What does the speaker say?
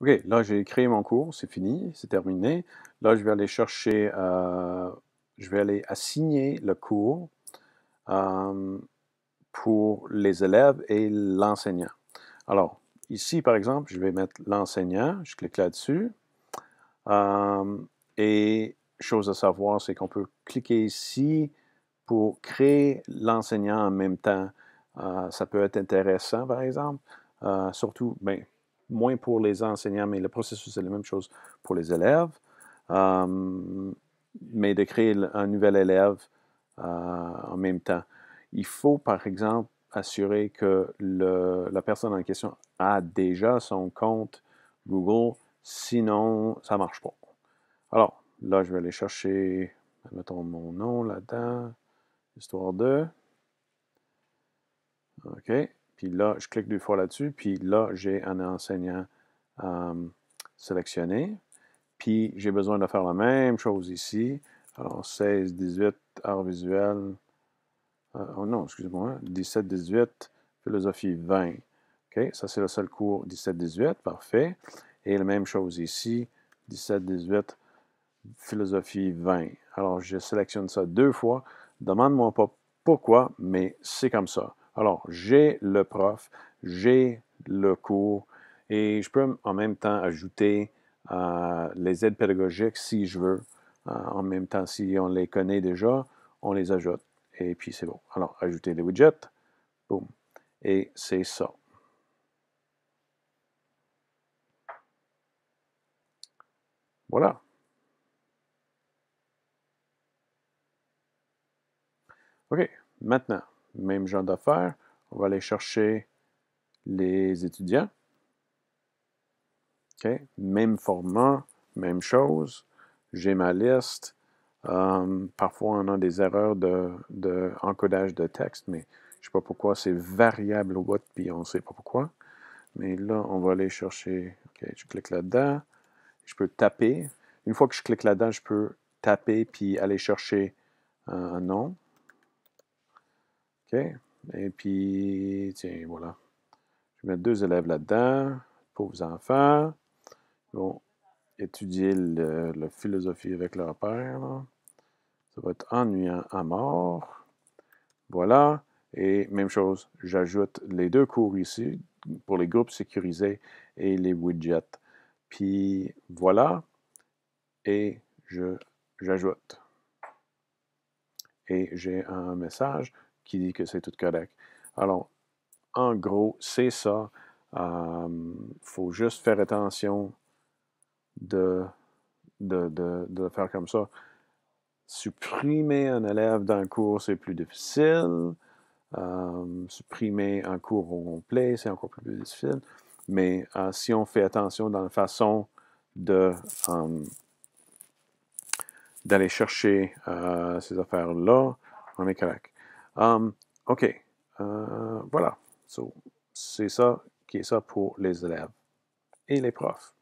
OK, là, j'ai créé mon cours, c'est fini, c'est terminé. Là, je vais aller chercher, euh, je vais aller assigner le cours euh, pour les élèves et l'enseignant. Alors, ici, par exemple, je vais mettre l'enseignant, je clique là-dessus. Euh, et chose à savoir, c'est qu'on peut cliquer ici pour créer l'enseignant en même temps. ça peut être intéressant, par exemple. surtout, ben, moins pour les enseignants, mais le processus est la même chose pour les élèves. Hum, mais de créer un nouvel élève euh, en même temps. Il faut, par exemple, assurer que la personne en question a déjà son compte Google, sinon ça ne marche pas. Alors, là, je vais aller chercher, mettons mon nom là-dedans, histoire de... OK. Puis là, je clique deux fois là-dessus. Puis là, j'ai un enseignant euh, sélectionné. Puis j'ai besoin de faire la même chose ici. Alors 16, 18, art visuel. oh non, excusez-moi. 17, 18, philosophie 20. OK, ça c'est le seul cours 17, 18. Parfait. Et la même chose ici. 17, 18, philosophie 20. Alors je sélectionne ça deux fois. Demande-moi pas pourquoi, mais c'est comme ça. Alors, j'ai le prof, j'ai le cours et je peux en même temps ajouter euh, les aides pédagogiques si je veux. Euh, en même temps, si on les connaît déjà, on les ajoute et puis c'est bon. Alors, ajouter les widgets, boum, et c'est ça. Voilà. OK, maintenant, même genre d'affaires. On va aller chercher les étudiants. OK. Même format, même chose. J'ai ma liste. Euh, parfois, on a des erreurs de, de de texte, mais je ne sais pas pourquoi c'est variable au bout puis on ne sait pas pourquoi. Mais là, on va aller chercher. OK, je clique là-dedans. Je peux taper. Une fois que je clique là-dedans, je peux taper puis aller chercher euh, un nom. Et puis, tiens, voilà. Je vais mettre deux élèves là-dedans, pauvres enfants. Ils vont étudier la philosophie avec leur père. Ça va être ennuyant à mort. Voilà. Et même chose, j'ajoute les deux cours ici pour les groupes sécurisés et les widgets. Puis voilà. Et je j'ajoute. Et j'ai un message dit que c'est tout correct. Alors, en gros, c'est ça. Il euh, faut juste faire attention de, de, de, faire comme ça. Supprimer un élève d'un cours, c'est plus difficile. Euh, supprimer un cours au complet, c'est encore plus difficile. Mais euh, si on fait attention dans la façon de d'aller chercher ces affaires-là, on est correct. Hum, OK. Euh, voilà. c'est ça qui est ça pour les élèves et les profs.